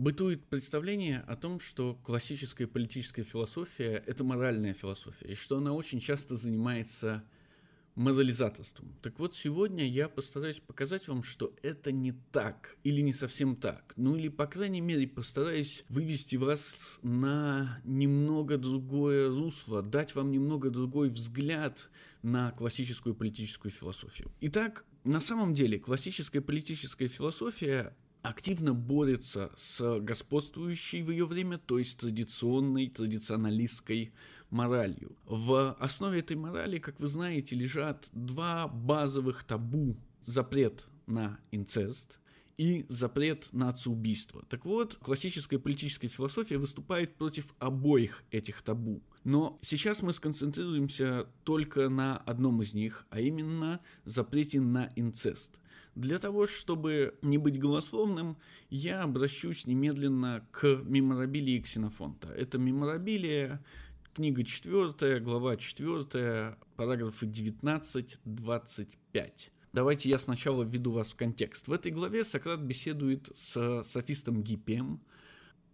Бытует представление о том, что классическая политическая философия – это моральная философия, и что она очень часто занимается морализаторством. Так вот, сегодня я постараюсь показать вам, что это не так, или не совсем так. Ну или, по крайней мере, постараюсь вывести вас на немного другое русло, дать вам немного другой взгляд на классическую политическую философию. Итак, на самом деле классическая политическая философия активно борется с господствующей в ее время, то есть традиционной, традиционалистской моралью. В основе этой морали, как вы знаете, лежат два базовых табу. Запрет на инцест и запрет на отцеубийство. Так вот, классическая политическая философия выступает против обоих этих табу. Но сейчас мы сконцентрируемся только на одном из них, а именно запрете на инцест. Для того, чтобы не быть голословным, я обращусь немедленно к меморабилии Ксенофонта. Это меморабилия, книга 4, глава 4, параграфы 19-25. Давайте я сначала введу вас в контекст. В этой главе Сократ беседует с софистом Гипем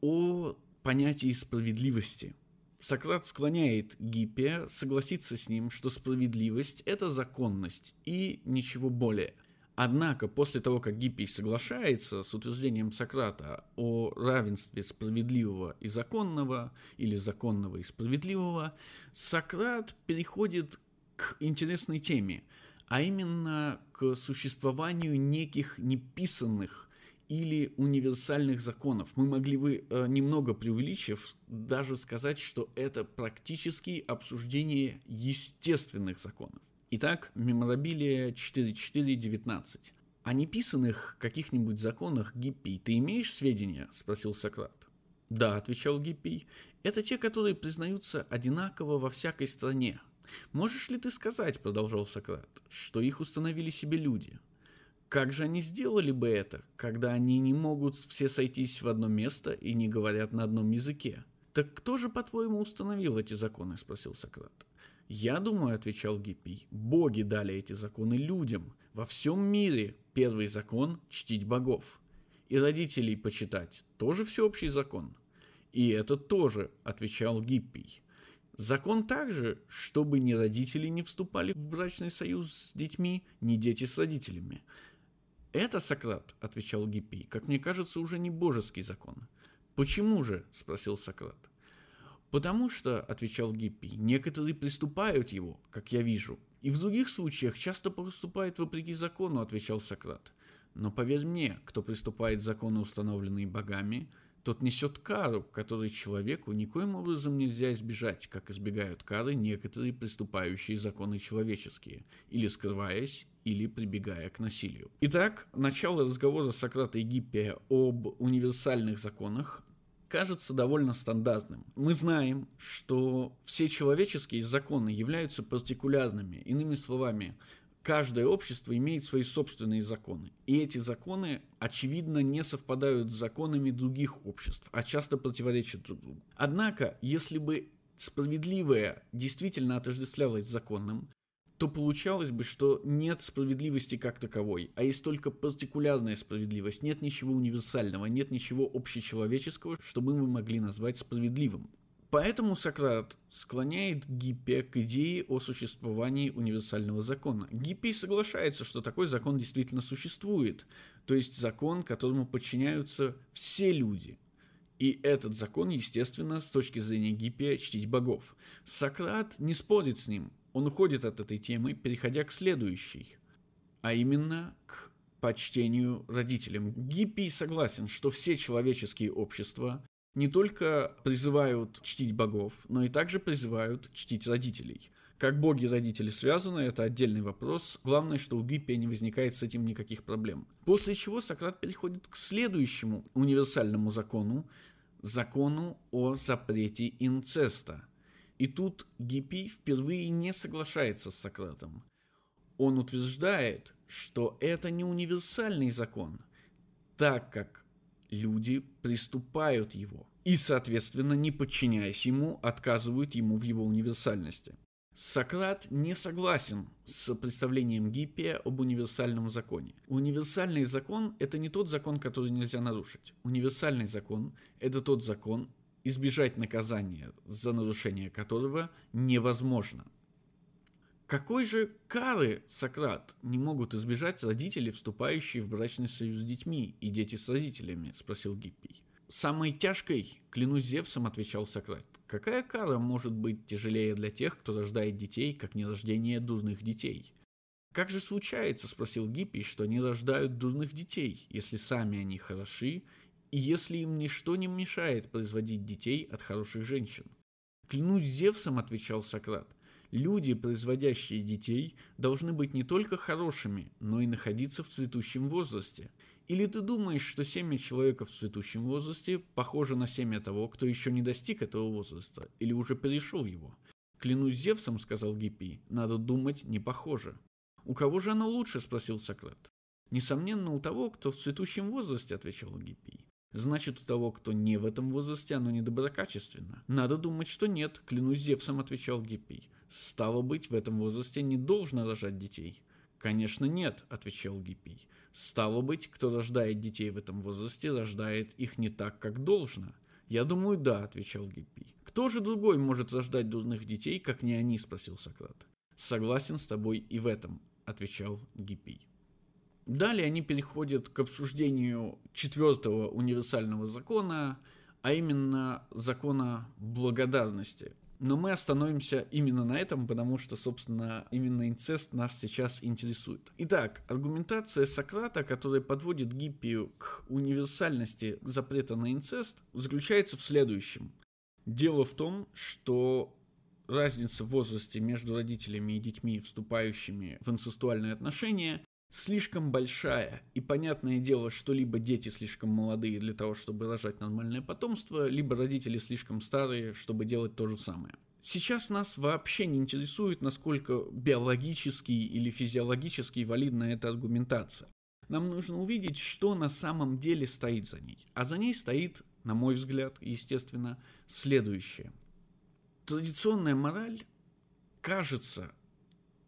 о понятии справедливости. Сократ склоняет Гипе согласиться с ним, что справедливость – это законность и ничего более – Однако после того, как Гиппий соглашается с утверждением Сократа о равенстве справедливого и законного, или законного и справедливого, Сократ переходит к интересной теме, а именно к существованию неких неписанных или универсальных законов. Мы могли бы, э, немного преувеличив, даже сказать, что это практически обсуждение естественных законов. Итак, меморабилия 4419. О неписанных каких-нибудь законах Гиппий ты имеешь сведения? Спросил Сократ. Да, отвечал Гиппий, это те, которые признаются одинаково во всякой стране. Можешь ли ты сказать, продолжал Сократ, что их установили себе люди? Как же они сделали бы это, когда они не могут все сойтись в одно место и не говорят на одном языке? Так кто же, по-твоему, установил эти законы, спросил Сократ. «Я думаю, — отвечал Гиппий, — боги дали эти законы людям. Во всем мире первый закон — чтить богов. И родителей почитать — тоже всеобщий закон. И это тоже, — отвечал Гиппий. Закон также, чтобы ни родители не вступали в брачный союз с детьми, ни дети с родителями. Это, Сократ, — отвечал Гиппий, — как мне кажется, уже не божеский закон. Почему же? — спросил Сократ. Потому что, отвечал Гиппи, некоторые приступают его, как я вижу. И в других случаях часто поступают вопреки закону, отвечал Сократ. Но поверь мне, кто приступает к закону, установленные богами, тот несет кару, которой человеку никоим образом нельзя избежать, как избегают кары некоторые приступающие законы человеческие, или скрываясь, или прибегая к насилию. Итак, начало разговора Сократа и Гиппия об универсальных законах кажется довольно стандартным. Мы знаем, что все человеческие законы являются партикулярными. Иными словами, каждое общество имеет свои собственные законы. И эти законы, очевидно, не совпадают с законами других обществ, а часто противоречат друг другу. Однако, если бы справедливое действительно отождествлялось законным, то получалось бы, что нет справедливости как таковой, а есть только партикулярная справедливость, нет ничего универсального, нет ничего общечеловеческого, чтобы мы могли назвать справедливым. Поэтому Сократ склоняет Гиппе к идее о существовании универсального закона. Гиппий соглашается, что такой закон действительно существует, то есть закон, которому подчиняются все люди. И этот закон, естественно, с точки зрения Гиппия, чтить богов. Сократ не спорит с ним, он уходит от этой темы, переходя к следующей, а именно к почтению родителям. Гиппий согласен, что все человеческие общества не только призывают чтить богов, но и также призывают чтить родителей. Как боги и родители связаны, это отдельный вопрос. Главное, что у Гиппия не возникает с этим никаких проблем. После чего Сократ переходит к следующему универсальному закону, закону о запрете инцеста – и тут Гиппий впервые не соглашается с Сократом. Он утверждает, что это не универсальный закон, так как люди приступают его и, соответственно, не подчиняясь ему, отказывают ему в его универсальности. Сократ не согласен с представлением Гиппия об универсальном законе. Универсальный закон – это не тот закон, который нельзя нарушить. Универсальный закон – это тот закон, избежать наказания, за нарушение которого невозможно. Какой же кары, Сократ, не могут избежать родители, вступающие в брачный союз с детьми и дети с родителями? спросил Гиппий. Самой тяжкой, клянусь Зевсом, отвечал Сократ. Какая кара может быть тяжелее для тех, кто рождает детей, как не рождение дурных детей? Как же случается, спросил Гиппий, что они рождают дурных детей, если сами они хороши и если им ничто не мешает производить детей от хороших женщин. Клянусь Зевсом, отвечал Сократ, люди, производящие детей, должны быть не только хорошими, но и находиться в цветущем возрасте. Или ты думаешь, что семя человека в цветущем возрасте похоже на семя того, кто еще не достиг этого возраста или уже перешел его? Клянусь Зевсом, сказал Гиппий, надо думать не похоже. У кого же оно лучше? спросил Сократ. Несомненно, у того, кто в цветущем возрасте, отвечал Гиппий. Значит, у того, кто не в этом возрасте, оно недоброкачественно. Надо думать, что нет, клянусь Зевсом, отвечал Гиппий. Стало быть, в этом возрасте не должно рожать детей. Конечно, нет, отвечал Гиппий. Стало быть, кто рождает детей в этом возрасте, рождает их не так, как должно. Я думаю, да, отвечал Гиппий. Кто же другой может рождать дурных детей, как не они, спросил Сократ. Согласен с тобой и в этом, отвечал Гиппий. Далее они переходят к обсуждению четвертого универсального закона, а именно закона благодарности. Но мы остановимся именно на этом, потому что, собственно, именно инцест нас сейчас интересует. Итак, аргументация Сократа, которая подводит Гиппию к универсальности запрета на инцест, заключается в следующем. Дело в том, что разница в возрасте между родителями и детьми, вступающими в инцестуальные отношения, слишком большая, и понятное дело, что либо дети слишком молодые для того, чтобы рожать нормальное потомство, либо родители слишком старые, чтобы делать то же самое. Сейчас нас вообще не интересует, насколько биологически или физиологически валидна эта аргументация. Нам нужно увидеть, что на самом деле стоит за ней. А за ней стоит, на мой взгляд, естественно, следующее. Традиционная мораль кажется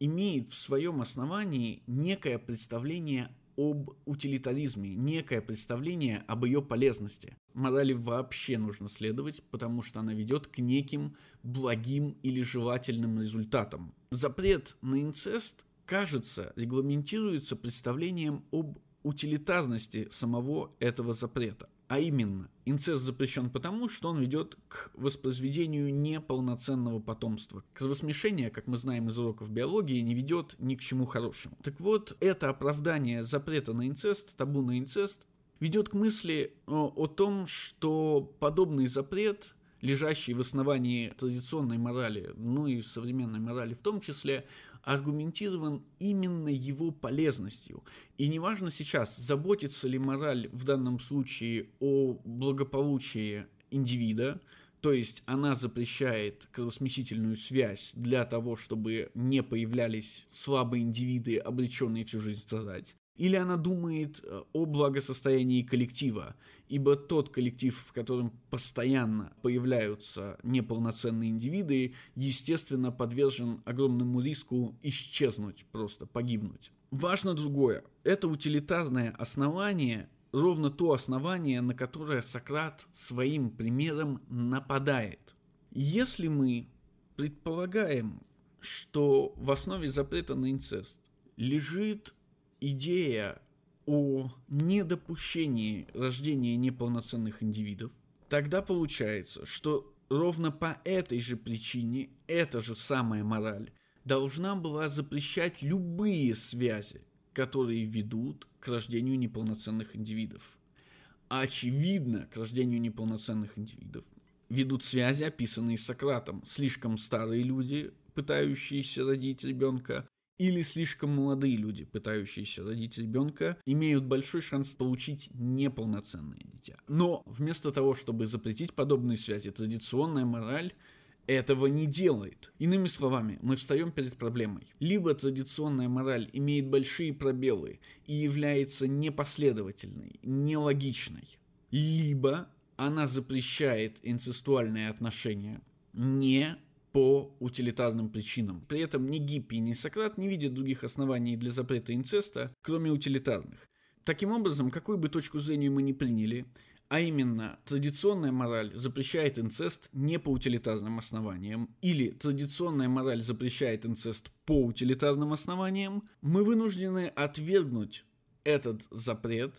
имеет в своем основании некое представление об утилитаризме, некое представление об ее полезности. Морали вообще нужно следовать, потому что она ведет к неким благим или желательным результатам. Запрет на инцест, кажется, регламентируется представлением об утилитарности самого этого запрета. А именно, инцест запрещен потому, что он ведет к воспроизведению неполноценного потомства. Кровосмешение, как мы знаем из уроков биологии, не ведет ни к чему хорошему. Так вот, это оправдание запрета на инцест, табу на инцест, ведет к мысли о, э, о том, что подобный запрет лежащий в основании традиционной морали, ну и современной морали в том числе, аргументирован именно его полезностью. И неважно сейчас, заботится ли мораль в данном случае о благополучии индивида, то есть она запрещает кровосмесительную связь для того, чтобы не появлялись слабые индивиды, обреченные всю жизнь страдать. Или она думает э, о благосостоянии коллектива, ибо тот коллектив, в котором постоянно появляются неполноценные индивиды, естественно, подвержен огромному риску исчезнуть, просто погибнуть. Важно другое. Это утилитарное основание ровно то основание, на которое Сократ своим примером нападает. Если мы предполагаем, что в основе запрета на инцест лежит идея о недопущении рождения неполноценных индивидов, тогда получается, что ровно по этой же причине эта же самая мораль должна была запрещать любые связи, которые ведут к рождению неполноценных индивидов. очевидно, к рождению неполноценных индивидов ведут связи, описанные Сократом. Слишком старые люди, пытающиеся родить ребенка, или слишком молодые люди, пытающиеся родить ребенка, имеют большой шанс получить неполноценное дитя. Но вместо того, чтобы запретить подобные связи, традиционная мораль этого не делает. Иными словами, мы встаем перед проблемой. Либо традиционная мораль имеет большие пробелы и является непоследовательной, нелогичной, либо она запрещает инцестуальные отношения, не по утилитарным причинам. При этом ни Гиппий, ни Сократ не видят других оснований для запрета инцеста, кроме утилитарных. Таким образом, какую бы точку зрения мы ни приняли, а именно, традиционная мораль запрещает инцест не по утилитарным основаниям, или традиционная мораль запрещает инцест по утилитарным основаниям, мы вынуждены отвергнуть этот запрет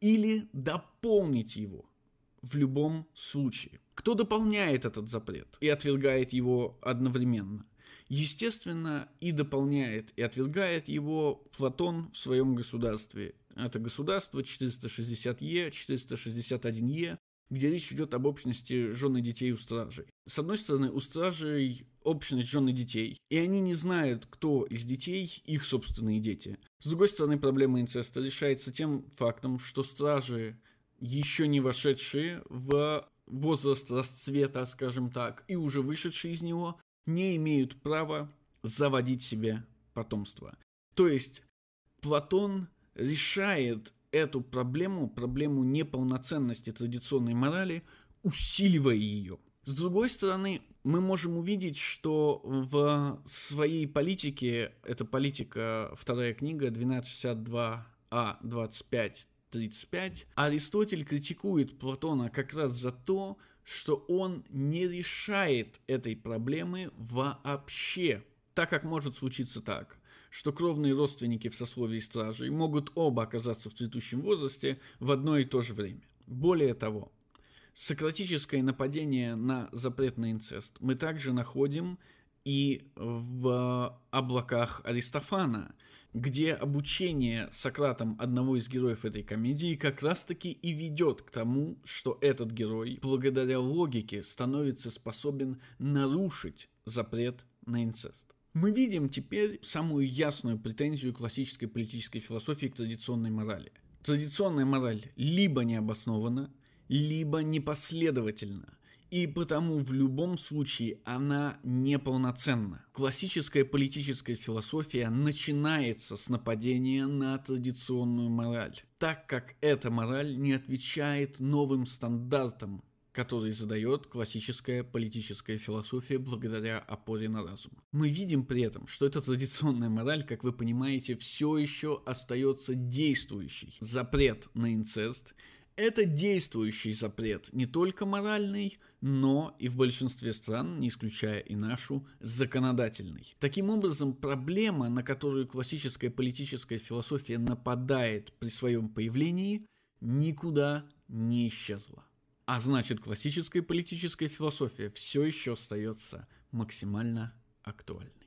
или дополнить его – в любом случае. Кто дополняет этот запрет и отвергает его одновременно? Естественно, и дополняет, и отвергает его Платон в своем государстве. Это государство 460Е, 461Е, где речь идет об общности жены детей у стражей. С одной стороны, у стражей общность жены детей, и они не знают, кто из детей их собственные дети. С другой стороны, проблема инцеста решается тем фактом, что стражи еще не вошедшие в возраст расцвета, скажем так, и уже вышедшие из него, не имеют права заводить себе потомство. То есть Платон решает эту проблему, проблему неполноценности традиционной морали, усиливая ее. С другой стороны, мы можем увидеть, что в своей политике, это политика, вторая книга, 1262А25, 35, Аристотель критикует Платона как раз за то, что он не решает этой проблемы вообще, так как может случиться так что кровные родственники в сословии стражей могут оба оказаться в цветущем возрасте в одно и то же время. Более того, сократическое нападение на запрет на инцест мы также находим и в а, «Облаках Аристофана», где обучение Сократом одного из героев этой комедии как раз-таки и ведет к тому, что этот герой, благодаря логике, становится способен нарушить запрет на инцест. Мы видим теперь самую ясную претензию классической политической философии к традиционной морали. Традиционная мораль либо необоснована, либо непоследовательна. И потому в любом случае она неполноценна. Классическая политическая философия начинается с нападения на традиционную мораль, так как эта мораль не отвечает новым стандартам, которые задает классическая политическая философия благодаря опоре на разум. Мы видим при этом, что эта традиционная мораль, как вы понимаете, все еще остается действующей. Запрет на инцест – это действующий запрет, не только моральный, но и в большинстве стран, не исключая и нашу, законодательный. Таким образом, проблема, на которую классическая политическая философия нападает при своем появлении, никуда не исчезла. А значит, классическая политическая философия все еще остается максимально актуальной.